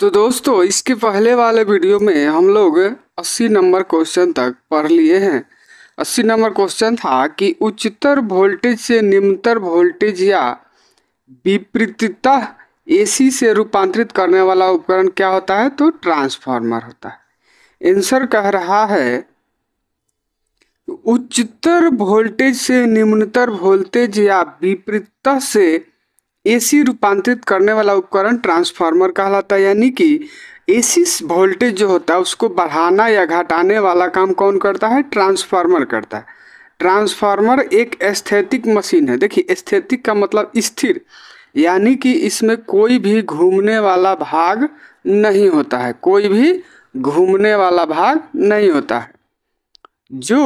तो दोस्तों इसके पहले वाले वीडियो में हम लोग 80 नंबर क्वेश्चन तक पढ़ लिए हैं 80 नंबर क्वेश्चन था कि उच्चतर वोल्टेज से निम्नतर वोल्टेज या विपरीतता एसी से रूपांतरित करने वाला उपकरण क्या होता है तो ट्रांसफार्मर होता है आंसर कह रहा है उच्चतर वोल्टेज से निम्नतर वोल्टेज या विपरीतता से एसी रूपांतरित करने वाला उपकरण ट्रांसफार्मर कहलाता है यानी कि एसी वोल्टेज जो होता है उसको बढ़ाना या घटाने वाला काम कौन करता है ट्रांसफार्मर करता है ट्रांसफार्मर एक स्थैतिक मशीन है देखिए स्थैतिक का मतलब स्थिर यानी कि इसमें कोई भी घूमने वाला भाग नहीं होता है कोई भी घूमने वाला भाग नहीं होता है जो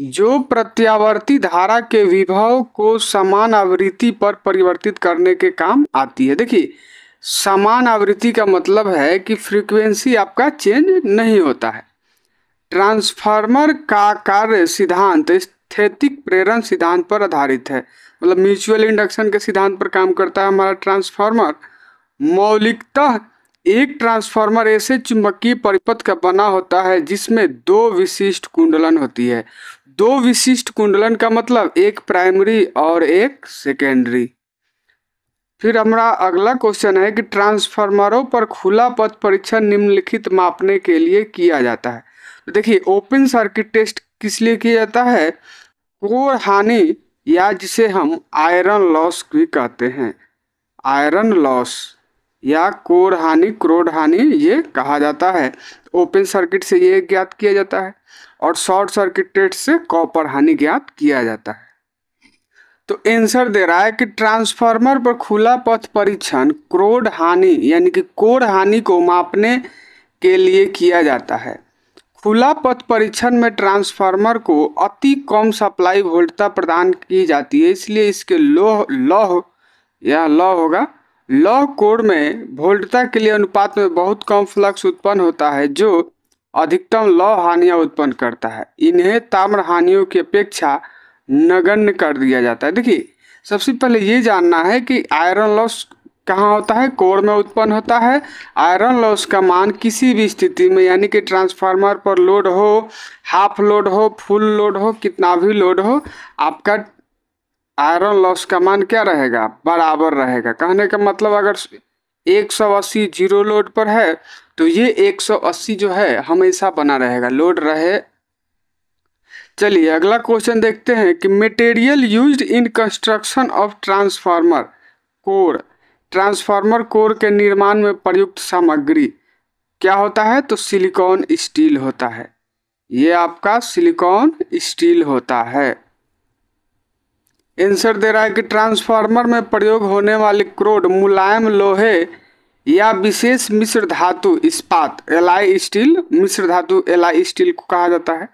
जो प्रत्यावर्ती धारा के विभव को समान आवृत्ति पर परिवर्तित करने के काम आती है देखिए समान आवृत्ति का मतलब है कि फ्रीक्वेंसी आपका चेंज नहीं होता है ट्रांसफार्मर का कार्य सिद्धांत स्थैतिक प्रेरण सिद्धांत पर आधारित है मतलब म्यूचुअल इंडक्शन के सिद्धांत पर काम करता है हमारा ट्रांसफार्मर मौलिकतः एक ट्रांसफार्मर ऐसे चुंबकीय परिपथ का बना होता है जिसमें दो विशिष्ट कुंडलन होती है दो विशिष्ट कुंडलन का मतलब एक प्राइमरी और एक सेकेंडरी फिर हमारा अगला क्वेश्चन है कि ट्रांसफार्मरों पर खुला पथ परीक्षण निम्नलिखित मापने के लिए किया जाता है तो देखिए ओपन सर्किट टेस्ट किस लिए किया जाता है कोर हानि या जिसे हम आयरन लॉस भी कहते हैं आयरन लॉस या कोर हानि क्रोड हानि ये कहा जाता है ओपन सर्किट से ये ज्ञात किया जाता है और शॉर्ट सर्किटेड से कॉपर हानि ज्ञात किया जाता है तो आंसर दे रहा है कि ट्रांसफार्मर पर खुला पथ परीक्षण क्रोड हानि यानी कि कोड हानि को मापने के लिए किया जाता है खुला पथ परीक्षण में ट्रांसफार्मर को अति कम सप्लाई वोल्टता प्रदान की जाती है इसलिए इसके लोह लौह यह लौ होगा लौह कोर में वोल्टता के लिए अनुपात में बहुत कम फ्लक्स उत्पन्न होता है जो अधिकतम लौ हानियां उत्पन्न करता है इन्हें ताम्र हानियों की अपेक्षा नगण्य कर दिया जाता है देखिए सबसे पहले ये जानना है कि आयरन लॉस कहाँ होता है कोर में उत्पन्न होता है आयरन लॉस का मान किसी भी स्थिति में यानी कि ट्रांसफार्मर पर लोड हो हाफ लोड हो फुल लोड हो कितना भी लोड हो आपका आयरन लॉस का मान क्या रहेगा बराबर रहेगा कहने का मतलब अगर एक सौ अस्सी जीरो लोड पर है तो ये 180 जो है हमेशा बना रहेगा लोड रहे चलिए अगला क्वेश्चन देखते हैं कि material used in construction of transformer core transformer core के निर्माण में प्रयुक्त सामग्री क्या होता है तो सिलिकॉन स्टील होता है ये आपका सिलिकॉन स्टील होता है आंसर दे रहा है कि ट्रांसफार्मर में प्रयोग होने वाले क्रोड मुलायम लोहे या विशेष मिश्र धातु इस्पात एलाई स्टील मिश्र धातु एलाई स्टील को कहा जाता है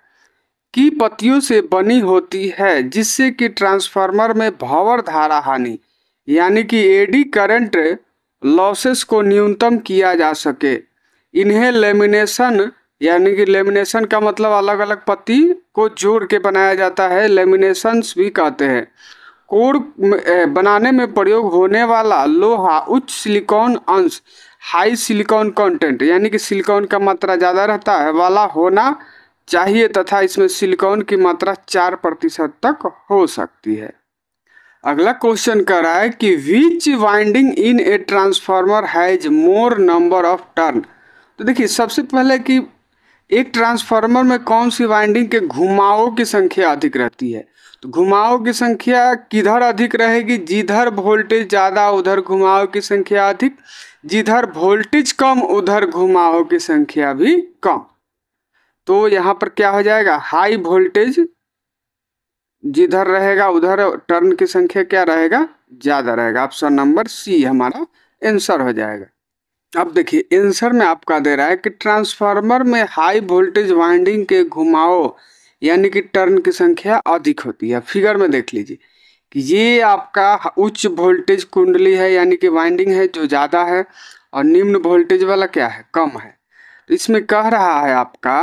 की पत्तियों से बनी होती है जिससे कि ट्रांसफार्मर में भावर धारा हानि यानी कि एडी करंट लॉसेस को न्यूनतम किया जा सके इन्हें लेमिनेशन यानी कि लेमिनेशन का मतलब अलग अलग पत्ती को जोड़ के बनाया जाता है लेमिनेशंस भी कहते हैं कोर बनाने में प्रयोग होने वाला लोहा उच्च सिलिकॉन अंश हाई सिलिकॉन कंटेंट यानी कि सिलिकॉन का मात्रा ज़्यादा रहता है वाला होना चाहिए तथा इसमें सिलिकॉन की मात्रा चार प्रतिशत तक हो सकती है अगला क्वेश्चन कह रहा है कि which winding in a transformer has more number of turn तो देखिए सबसे पहले कि एक ट्रांसफार्मर में कौन सी वाइंडिंग के घुमावों की संख्या अधिक रहती है तो घुमावों की संख्या किधर अधिक रहेगी जिधर वोल्टेज ज़्यादा उधर घुमावों की संख्या अधिक जिधर वोल्टेज कम उधर घुमावों की संख्या भी कम तो यहाँ पर क्या हो जाएगा हाई वोल्टेज जिधर रहेगा उधर टर्न की संख्या क्या रहेगा ज़्यादा रहेगा ऑप्शन नंबर सी हमारा आंसर हो जाएगा अब देखिए आंसर में आपका दे रहा है कि ट्रांसफार्मर में हाई वोल्टेज वाइंडिंग के घुमाओ यानी कि टर्न की संख्या अधिक होती है फिगर में देख लीजिए कि ये आपका उच्च वोल्टेज कुंडली है यानी कि वाइंडिंग है जो ज़्यादा है और निम्न वोल्टेज वाला क्या है कम है तो इसमें कह रहा है आपका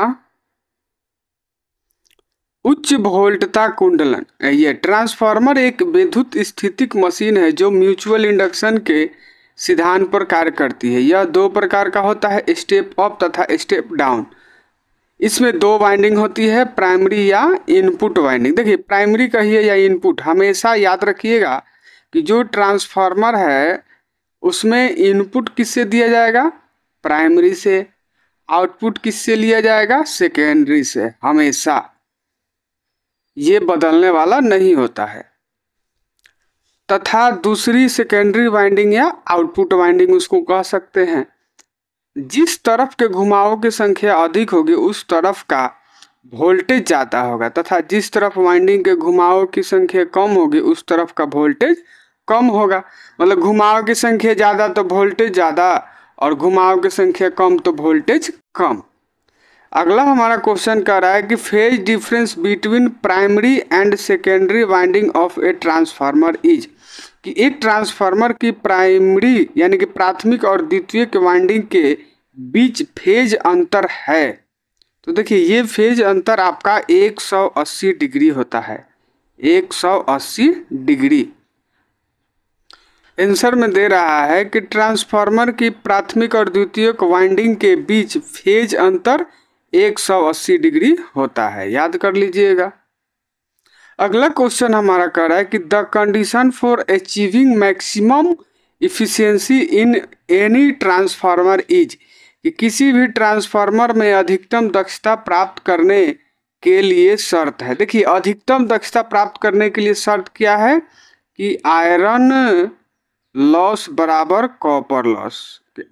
उच्च वोल्टता कुंडलन ये ट्रांसफार्मर एक विद्युत स्थितिक मशीन है जो म्यूचुअल इंडक्शन के सिद्धांत पर कार्य करती है यह दो प्रकार का होता है स्टेप अप तथा स्टेप डाउन इसमें दो वाइंडिंग होती है प्राइमरी या इनपुट वाइंडिंग देखिए प्राइमरी कहिए या इनपुट हमेशा याद रखिएगा कि जो ट्रांसफार्मर है उसमें इनपुट किससे दिया जाएगा प्राइमरी से आउटपुट किससे लिया जाएगा सेकेंडरी से हमेशा ये बदलने वाला नहीं होता है तथा दूसरी सेकेंडरी वाइंडिंग या आउटपुट वाइंडिंग उसको कह सकते हैं जिस तरफ के घुमावों की संख्या अधिक होगी उस तरफ का वोल्टेज ज़्यादा होगा तथा जिस तरफ वाइंडिंग के घुमावों की संख्या कम होगी उस तरफ का वोल्टेज कम होगा मतलब घुमाव की संख्या ज़्यादा तो वोल्टेज ज़्यादा और घुमाव की संख्या कम तो वोल्टेज कम अगला हमारा क्वेश्चन कह रहा है कि phase difference between primary and secondary winding of a transformer is कि एक ट्रांसफार्मर की प्राइमरी यानी कि प्राथमिक और के वाइंडिंग के बीच फेज अंतर है तो देखिए ये फेज अंतर आपका 180 डिग्री होता है 180 डिग्री आंसर में दे रहा है कि ट्रांसफार्मर की प्राथमिक और द्वितीयक वाइंडिंग के बीच फेज अंतर 180 डिग्री होता है याद कर लीजिएगा अगला क्वेश्चन हमारा कर रहा है कि the condition for achieving maximum efficiency in any transformer is कि किसी भी ट्रांसफार्मर में अधिकतम दक्षता प्राप्त करने के लिए शर्त है देखिए अधिकतम दक्षता प्राप्त करने के लिए शर्त क्या है कि आयरन लॉस बराबर कॉपर लॉस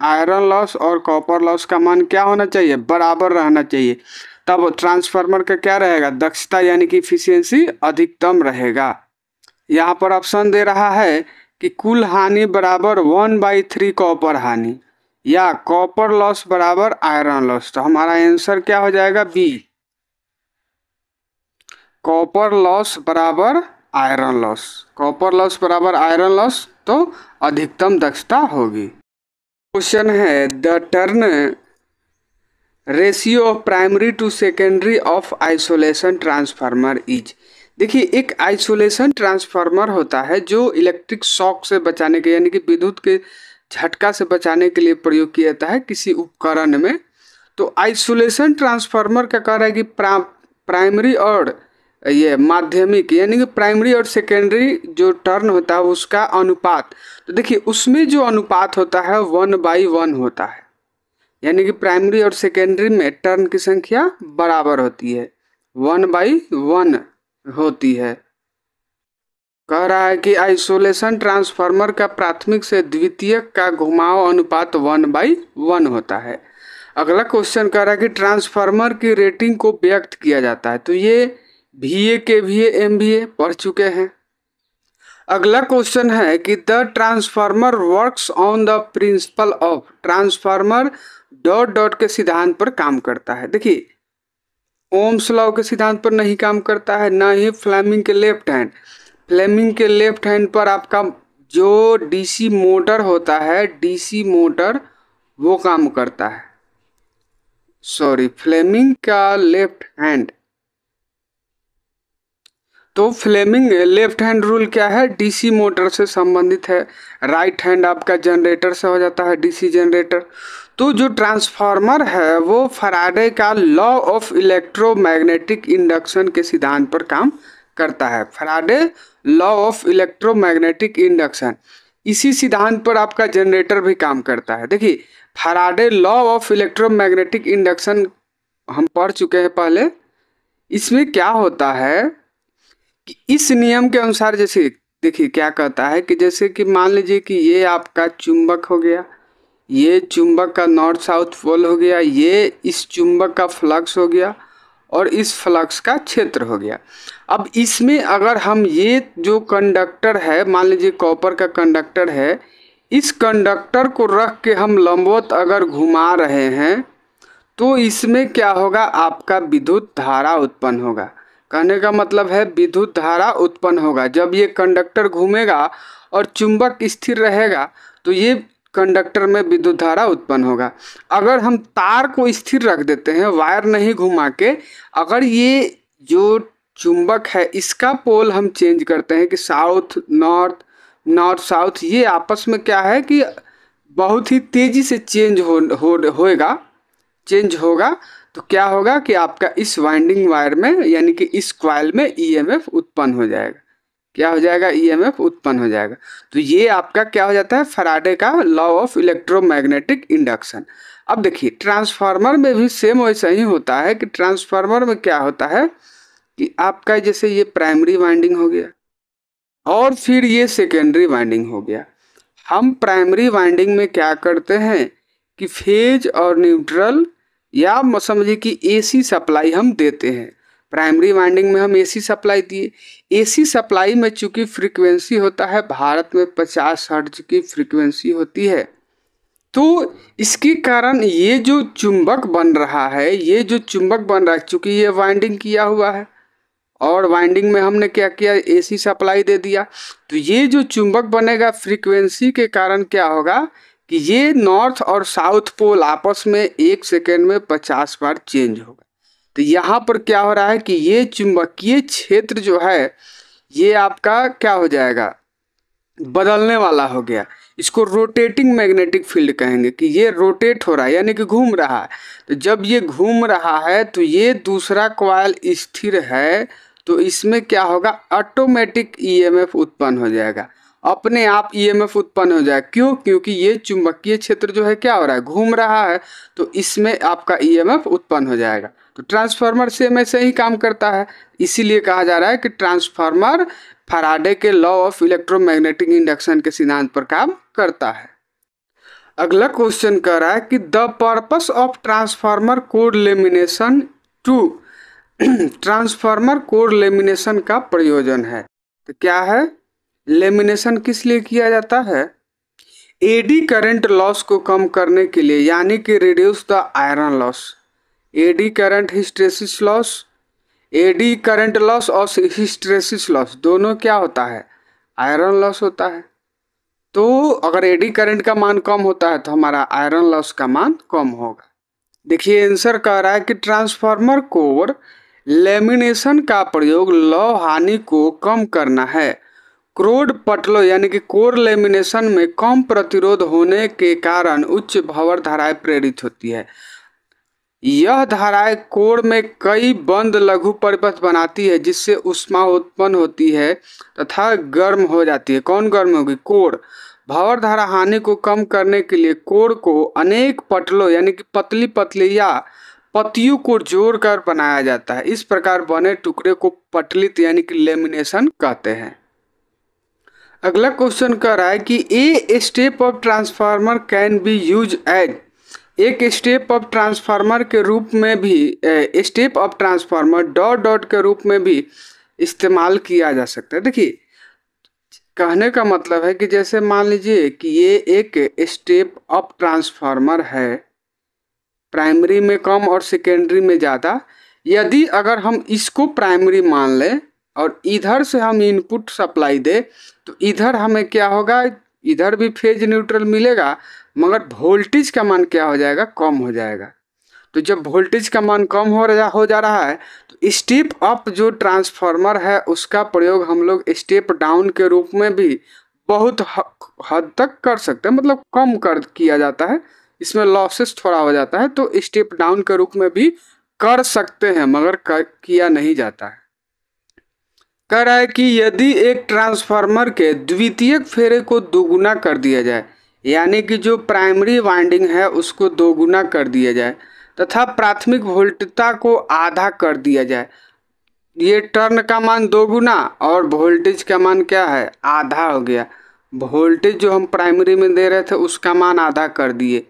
आयरन लॉस और कॉपर लॉस का मान क्या होना चाहिए बराबर रहना चाहिए तब ट्रांसफार्मर का क्या रहेगा दक्षता यानी कि इफिशियंसी अधिकतम रहेगा यहाँ पर ऑप्शन दे रहा है कि कुल हानि बराबर वन बाई थ्री कॉपर हानि या कॉपर लॉस बराबर आयरन लॉस तो हमारा आंसर क्या हो जाएगा बी कॉपर लॉस बराबर आयरन लॉस कॉपर लॉस बराबर आयरन लॉस तो अधिकतम दक्षता होगी क्वेश्चन है the turn ratio of primary to secondary of isolation transformer is देखिए एक आइसोलेशन ट्रांसफार्मर होता है जो इलेक्ट्रिक शॉक से बचाने के यानी कि विद्युत के झटका से बचाने के लिए प्रयोग किया जाता है किसी उपकरण में तो आइसोलेशन ट्रांसफार्मर का कह रहा है कि प्रा, प्राइमरी और ये माध्यमिक यानी कि प्राइमरी और सेकेंडरी जो टर्न होता है उसका अनुपात तो देखिए उसमें जो अनुपात होता है वन बाई वन होता है यानी कि प्राइमरी और सेकेंडरी में टर्न की संख्या बराबर होती है वन बाई वन होती है कह रहा है कि आइसोलेशन ट्रांसफार्मर का प्राथमिक से द्वितीय का घुमाव अनुपात वन बाई वन होता है अगला क्वेश्चन कह रहा है कि ट्रांसफार्मर की रेटिंग को व्यक्त किया जाता है तो ये वी ए के वी एम बी ए पढ़ चुके हैं अगला क्वेश्चन है कि the transformer works on the principle of transformer dot dot के सिद्धांत पर काम करता है देखिए ओम स्लाव के सिद्धांत पर नहीं काम करता है ना ही फ्लेमिंग के लेफ्ट हैंड फ्लेमिंग के लेफ्ट हैंड पर आपका जो डीसी मोटर होता है डीसी मोटर वो काम करता है सॉरी फ्लेमिंग का लेफ्ट हैंड तो फ्लेमिंग लेफ्ट हैंड रूल क्या है डीसी मोटर से संबंधित है राइट हैंड आपका जनरेटर से हो जाता है डीसी जनरेटर तो जो ट्रांसफार्मर है वो फराडे का लॉ ऑफ इलेक्ट्रोमैग्नेटिक इंडक्शन के सिद्धांत पर काम करता है Faraday law of electromagnetic induction इसी सिद्धांत पर आपका जनरेटर भी काम करता है देखिए Faraday law of electromagnetic induction हम पढ़ चुके हैं पहले इसमें क्या होता है इस नियम के अनुसार जैसे देखिए क्या कहता है कि जैसे कि मान लीजिए कि ये आपका चुंबक हो गया ये चुंबक का नॉर्थ साउथ पोल हो गया ये इस चुंबक का फ्लक्स हो गया और इस फ्लक्स का क्षेत्र हो गया अब इसमें अगर हम ये जो कंडक्टर है मान लीजिए कॉपर का कंडक्टर है इस कंडक्टर को रख के हम लंबवत अगर घुमा रहे हैं तो इसमें क्या होगा आपका विद्युत धारा उत्पन्न होगा कहने का मतलब है विद्युत धारा उत्पन्न होगा जब ये कंडक्टर घूमेगा और चुंबक स्थिर रहेगा तो ये कंडक्टर में विद्युत धारा उत्पन्न होगा अगर हम तार को स्थिर रख देते हैं वायर नहीं घुमा के अगर ये जो चुंबक है इसका पोल हम चेंज करते हैं कि साउथ नॉर्थ नॉर्थ साउथ ये आपस में क्या है कि बहुत ही तेज़ी से चेंज हो, हो होएगा चेंज होगा तो क्या होगा कि आपका इस वाइंडिंग वायर में यानी कि इस क्वाइल में ईएमएफ e उत्पन्न हो जाएगा क्या हो जाएगा ईएमएफ e उत्पन्न हो जाएगा तो ये आपका क्या हो जाता है फराडे का लॉ ऑफ इलेक्ट्रोमैग्नेटिक इंडक्शन अब देखिए ट्रांसफार्मर में भी सेम वैसा ही होता है कि ट्रांसफार्मर में क्या होता है कि आपका जैसे ये प्राइमरी वाइंडिंग हो गया और फिर ये सेकेंडरी वाइंडिंग हो गया हम प्राइमरी वाइंडिंग में क्या करते हैं कि फेज और न्यूट्रल या समझिए कि एसी सप्लाई हम देते हैं प्राइमरी वाइंडिंग में हम एसी सप्लाई दिए एसी सप्लाई में चूंकि फ्रीक्वेंसी होता है भारत में पचास हर्ज की फ्रीक्वेंसी होती है तो इसके कारण ये जो चुंबक बन रहा है ये जो चुंबक बन रहा है चूंकि ये वाइंडिंग किया हुआ है और वाइंडिंग में हमने क्या किया एसी सप्लाई दे दिया तो ये जो चुंबक बनेगा फ्रीक्वेंसी के कारण क्या होगा कि ये नॉर्थ और साउथ पोल आपस में एक सेकेंड में पचास बार चेंज होगा तो यहाँ पर क्या हो रहा है कि ये चुंबकीय क्षेत्र जो है ये आपका क्या हो जाएगा बदलने वाला हो गया इसको रोटेटिंग मैग्नेटिक फील्ड कहेंगे कि ये रोटेट हो रहा है यानी कि घूम रहा है तो जब ये घूम रहा है तो ये दूसरा क्वाइल स्थिर है तो इसमें क्या होगा ऑटोमेटिक ईएमएफ e उत्पन्न हो जाएगा अपने आप ईएमएफ e उत्पन्न हो जाए क्यों क्योंकि ये चुंबकीय क्षेत्र जो है क्या हो रहा है घूम रहा है तो इसमें आपका ईएमएफ e उत्पन्न हो जाएगा तो ट्रांसफार्मर सेम ऐसे ही काम करता है इसीलिए कहा जा रहा है कि ट्रांसफार्मर फराडे के लॉ ऑफ इलेक्ट्रोमैग्नेटिक इंडक्शन के सिद्धांत पर काम करता है अगला क्वेश्चन कह रहा है कि the purpose of transformer core lamination to transformer core lamination का प्रयोजन है तो क्या है लेमिनेशन किस लिए किया जाता है एडी करंट लॉस को कम करने के लिए यानी कि reduce the iron loss eddy current hysteresis loss eddy current loss और हिस्ट्रेसिस लॉस दोनों क्या होता है आयरन लॉस होता है तो अगर एडी करंट का मान कम होता है तो हमारा आयरन लॉस का मान कम होगा देखिए आंसर कह रहा है कि ट्रांसफार्मर कोर लेमिनेशन का प्रयोग लौ हानि को कम करना है क्रोड पटलों यानी कि कोर लेमिनेशन में कम प्रतिरोध होने के कारण उच्च भवर धाराएं प्रेरित होती है यह धाराएं कोर में कई बंद लघु परिपथ बनाती है जिससे उष्मा उत्पन्न होती है तथा गर्म हो जाती है कौन गर्म होगी कोर भवर धारा हानि को कम करने के लिए कोर को अनेक पटलों यानी कि पतली पतली या पतियों को जोड़कर बनाया जाता है इस प्रकार बने टुकड़े को पटलित यानी कि लेमिनेशन कहते हैं अगला क्वेश्चन कर रहा है कि a step of transformer can be use as एक स्टेप ऑफ ट्रांसफार्मर के रूप में भी step of transformer dot dot के रूप में भी इस्तेमाल किया जा सकता है देखिए कहने का मतलब है कि जैसे मान लीजिए कि ये एक स्टेप अप ट्रांसफार्मर है प्राइमरी में कम और सेकेंडरी में ज़्यादा यदि अगर हम इसको प्राइमरी मान लें और इधर से हम इनपुट सप्लाई दें तो इधर हमें क्या होगा इधर भी फेज न्यूट्रल मिलेगा मगर वोल्टेज का मान क्या हो जाएगा कम हो जाएगा तो जब वोल्टेज का मान कम हो रहा हो जा रहा है तो स्टेप अप जो ट्रांसफार्मर है उसका प्रयोग हम लोग स्टेप डाउन के रूप में भी बहुत हद तक कर सकते हैं मतलब कम कर किया जाता है इसमें लॉसेस थोड़ा हो जाता है तो स्टेप डाउन के रूप में भी कर सकते हैं मगर कर, किया नहीं जाता है कह रहा है कि यदि एक ट्रांसफार्मर के द्वितीयक फेरे को दोगुना कर दिया जाए यानी कि जो प्राइमरी वाइंडिंग है उसको दोगुना कर दिया जाए तथा प्राथमिक वोल्टता को आधा कर दिया जाए ये टर्न का मान दोगुना और वोल्टेज का मान क्या है आधा हो गया वोल्टेज जो हम प्राइमरी में दे रहे थे उसका मान आधा कर दिए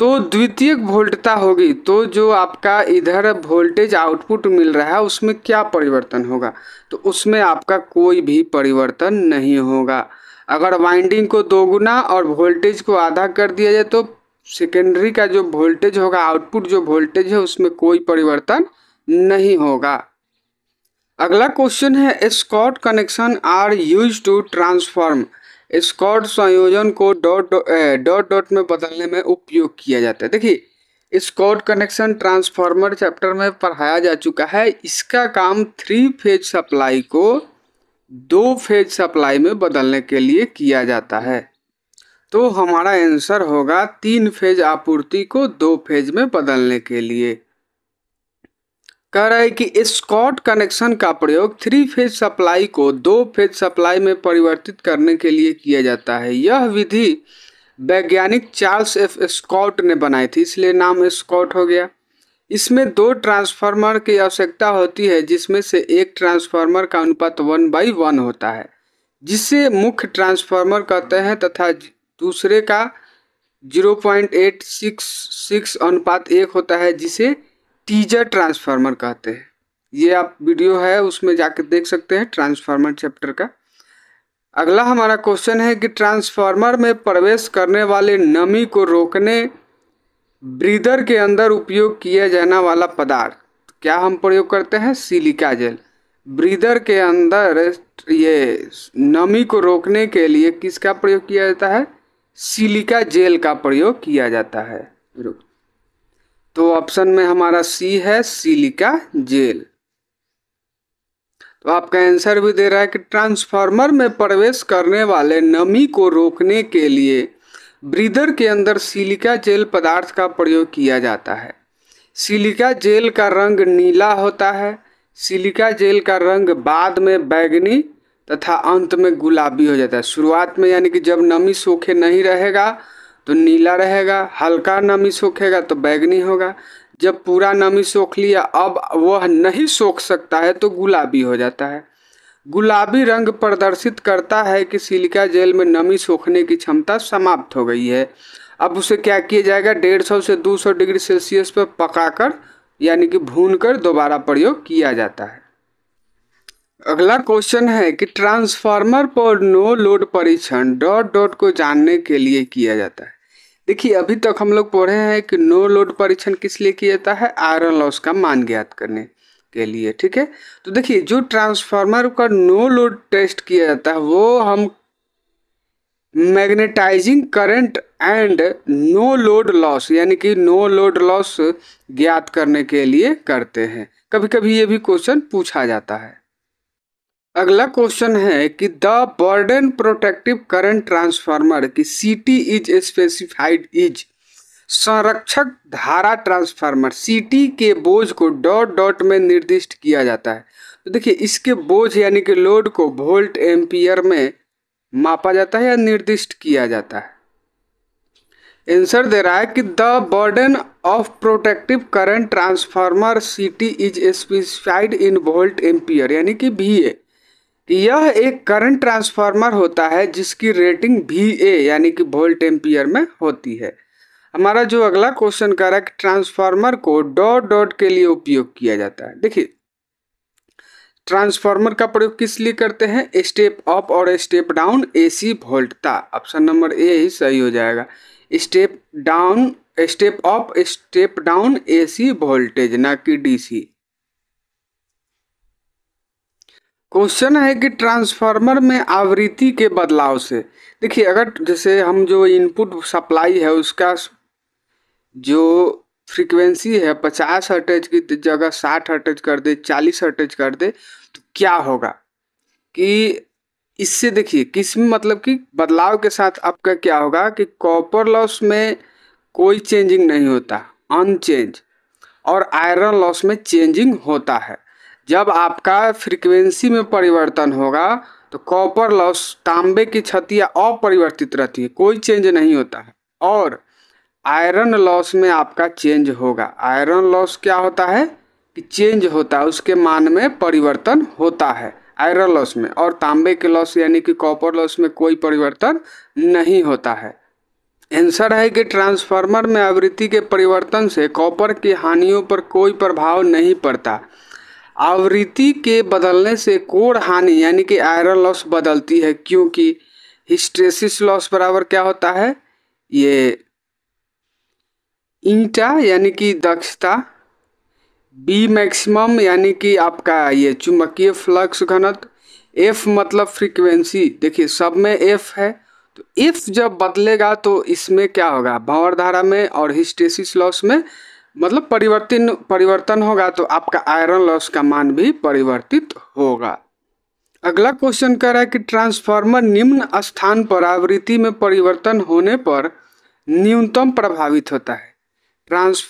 तो द्वितीयक वोल्टता होगी तो जो आपका इधर वोल्टेज आउटपुट मिल रहा है उसमें क्या परिवर्तन होगा तो उसमें आपका कोई भी परिवर्तन नहीं होगा अगर वाइंडिंग को दोगुना और वोल्टेज को आधा कर दिया जाए तो सेकेंडरी का जो वोल्टेज होगा आउटपुट जो वोल्टेज है उसमें कोई परिवर्तन नहीं होगा अगला क्वेश्चन है Scott connection are use to transform Scott संयोजन को डॉट डॉट डॉट में बदलने में उपयोग किया जाता है देखिए स्कॉट कनेक्शन ट्रांसफार्मर चैप्टर में पढ़ाया जा चुका है इसका काम थ्री फेज सप्लाई को दो फेज सप्लाई में बदलने के लिए किया जाता है तो हमारा आंसर होगा तीन फेज आपूर्ति को दो फेज में बदलने के लिए कह रहा है कि स्कॉट कनेक्शन का प्रयोग थ्री फेज सप्लाई को दो फेज सप्लाई में परिवर्तित करने के लिए किया जाता है यह विधि वैज्ञानिक चार्ल्स एफ स्कॉट ने बनाई थी इसलिए नाम स्कॉट हो गया इसमें दो ट्रांसफार्मर की आवश्यकता होती है जिसमें से एक ट्रांसफार्मर का अनुपात वन बाई वन होता है जिसे मुख्य ट्रांसफार्मर कहते हैं तथा दूसरे का zero point eight six six अनुपात एक होता है जिसे टीजर ट्रांसफार्मर कहते हैं ये आप वीडियो है उसमें जाकर देख सकते हैं ट्रांसफार्मर चैप्टर का अगला हमारा क्वेश्चन है कि ट्रांसफार्मर में प्रवेश करने वाले नमी को रोकने ब्रीदर के अंदर उपयोग किया जाने वाला पदार्थ क्या हम प्रयोग करते हैं सिलिका जेल ब्रीदर के अंदर ये नमी को रोकने के लिए किसका प्रयोग किया जाता है सिलिका जेल का प्रयोग किया जाता है रुक तो ऑप्शन में हमारा सी है सिलिका जेल तो आपका आंसर भी दे रहा है कि ट्रांसफार्मर में प्रवेश करने वाले नमी को रोकने के लिए ब्रीदर के अंदर सिलिका जेल पदार्थ का प्रयोग किया जाता है सिलिका जेल का रंग नीला होता है सिलिका जेल का रंग बाद में बैगनी तथा अंत में गुलाबी हो जाता है शुरुआत में यानी कि जब नमी सोखे नहीं रहेगा तो नीला रहेगा हल्का नमी सोखेगा तो बैगनी होगा जब पूरा नमी सोख लिया अब वह नहीं सोख सकता है तो गुलाबी हो जाता है गुलाबी रंग प्रदर्शित करता है कि सिलिका जेल में नमी सोखने की क्षमता समाप्त हो गई है अब उसे क्या किया जाएगा डेढ़ सौ से दो सौ डिग्री सेल्सियस पर पकाकर यानी कि भून कर दोबारा प्रयोग किया जाता है अगला क्वेश्चन है कि ट्रांसफार्मर पर नो लोड परीक्षण डॉट डॉट को जानने के लिए किया जाता है देखिए अभी तक हम लोग पढ़े हैं कि नो लोड परीक्षण किस लिए किया जाता है आयरन लॉस का मान ज्ञात करने के लिए ठीक है तो देखिए जो ट्रांसफार्मर का नो लोड टेस्ट किया जाता है वो हम magnetising current and no load loss यानी कि नो लोड लॉस ज्ञात करने के लिए करते हैं कभी कभी ये भी क्वेश्चन पूछा जाता है अगला क्वेश्चन है कि the burden protective current transformer की C T is specified is संरक्षक धारा ट्रांसफार्मर सीटी के बोझ को डॉट डॉट में निर्दिष्ट किया जाता है तो देखिए इसके बोझ यानी कि लोड को वोल्ट एम्पियर में मापा जाता है या निर्दिष्ट किया जाता है आंसर दे रहा है कि the burden of protective current transformer CT is specified in volt ampere यानी कि वी ए यह एक करंट ट्रांसफार्मर होता है जिसकी रेटिंग वी ए यानी कि वोल्ट एम्पियर में होती है हमारा जो अगला क्वेश्चन कर रहा है कि ट्रांसफार्मर को डॉट डॉट के लिए उपयोग किया जाता है देखिए ट्रांसफार्मर का प्रयोग किस लिए करते हैं स्टेप अप और स्टेप डाउन एसी वोल्टता ऑप्शन नंबर ए ही सही हो जाएगा step down step up step down AC voltage ना कि डीसी क्वेश्चन है कि ट्रांसफार्मर में आवृत्ति के बदलाव से देखिए अगर जैसे हम जो इनपुट सप्लाई है उसका जो फ्रीक्वेंसी है पचास हर्टेज की जगह साठ हर्टेज कर दे चालीस हर्टेज कर दे तो क्या होगा कि इससे देखिए किस मतलब कि बदलाव के साथ आपका क्या होगा कि कॉपर लॉस में कोई चेंजिंग नहीं होता अनचेंज और आयरन लॉस में चेंजिंग होता है जब आपका फ्रीक्वेंसी में परिवर्तन होगा तो कॉपर लॉस तांबे की क्षति अपरिवर्तित रहती है कोई चेंज नहीं होता है और आयरन लॉस में आपका चेंज होगा आयरन लॉस क्या होता है कि चेंज होता है उसके मान में परिवर्तन होता है आयरन लॉस में और तांबे के लॉस यानी कि कॉपर लॉस में कोई परिवर्तन नहीं होता है आंसर है कि ट्रांसफार्मर में आवृत्ति के परिवर्तन से कॉपर की हानियों पर कोई प्रभाव नहीं पड़ता आवृत्ति के बदलने से कोड़ हानि यानी कि आयरन लॉस बदलती है क्योंकि हिस्ट्रेसिस लॉस बराबर क्या होता है ये इंटा यानी कि दक्षता बी मैक्सिमम यानी कि आपका ये चुंबकीय फ्लक्स घनत एफ मतलब फ्रीक्वेंसी देखिए सब में एफ है तो एफ जब बदलेगा तो इसमें क्या होगा भंवर धारा में और हिस्टेसिस लॉस में मतलब परिवर्तन परिवर्तन होगा तो आपका आयरन लॉस का मान भी परिवर्तित होगा अगला क्वेश्चन कह रहा है कि ट्रांसफार्मर निम्न स्थान पर आवृत्ति में परिवर्तन होने पर न्यूनतम प्रभावित होता है ट्रांस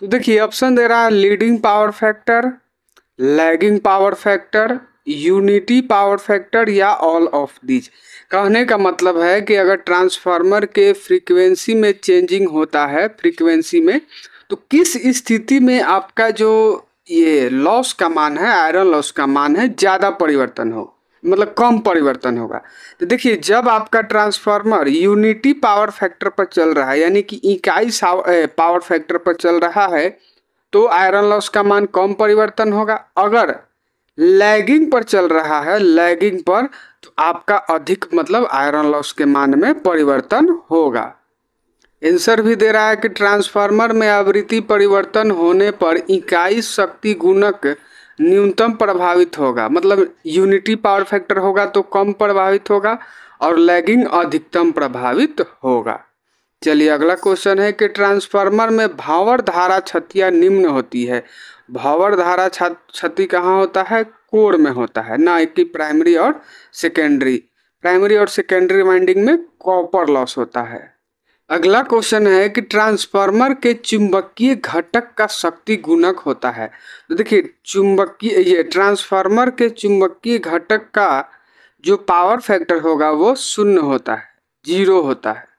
तो देखिए ऑप्शन दे रहा है leading power factor lagging power factor unity power factor या ऑल ऑफ दीज कहने का मतलब है कि अगर ट्रांसफार्मर के फ्रीक्वेंसी में चेंजिंग होता है फ्रीक्वेंसी में तो किस स्थिति में आपका जो ये लॉस का मान है आयरन लॉस का मान है ज़्यादा परिवर्तन हो मतलब कम परिवर्तन होगा तो देखिए जब आपका ट्रांसफार्मर यूनिटी पावर फैक्टर पर चल रहा है यानी कि इकाई पावर फैक्टर पर चल रहा है तो आयरन लॉस का मान कम परिवर्तन होगा अगर लैगिंग पर चल रहा है लैगिंग पर तो आपका अधिक मतलब आयरन लॉस के मान में परिवर्तन होगा एंसर भी दे रहा है कि ट्रांसफार्मर में आवृत्ति परिवर्तन होने पर इकाई शक्ति गुणक न्यूनतम प्रभावित होगा मतलब यूनिटी पावर फैक्टर होगा तो कम प्रभावित होगा और लैगिंग अधिकतम प्रभावित होगा चलिए अगला क्वेश्चन है कि ट्रांसफार्मर में भावर धारा क्षतियाँ निम्न होती है भावर धारा क्षति कहाँ होता है कोर में होता है ना कि प्राइमरी और सेकेंडरी प्राइमरी और सेकेंडरी वाइंडिंग में कॉपर लॉस होता है अगला क्वेश्चन है कि ट्रांसफार्मर के चुंबकीय घटक का शक्ति गुणक होता है तो देखिए चुंबकीय ये ट्रांसफार्मर के चुंबकीय घटक का जो पावर फैक्टर होगा वो शून्य होता है जीरो होता है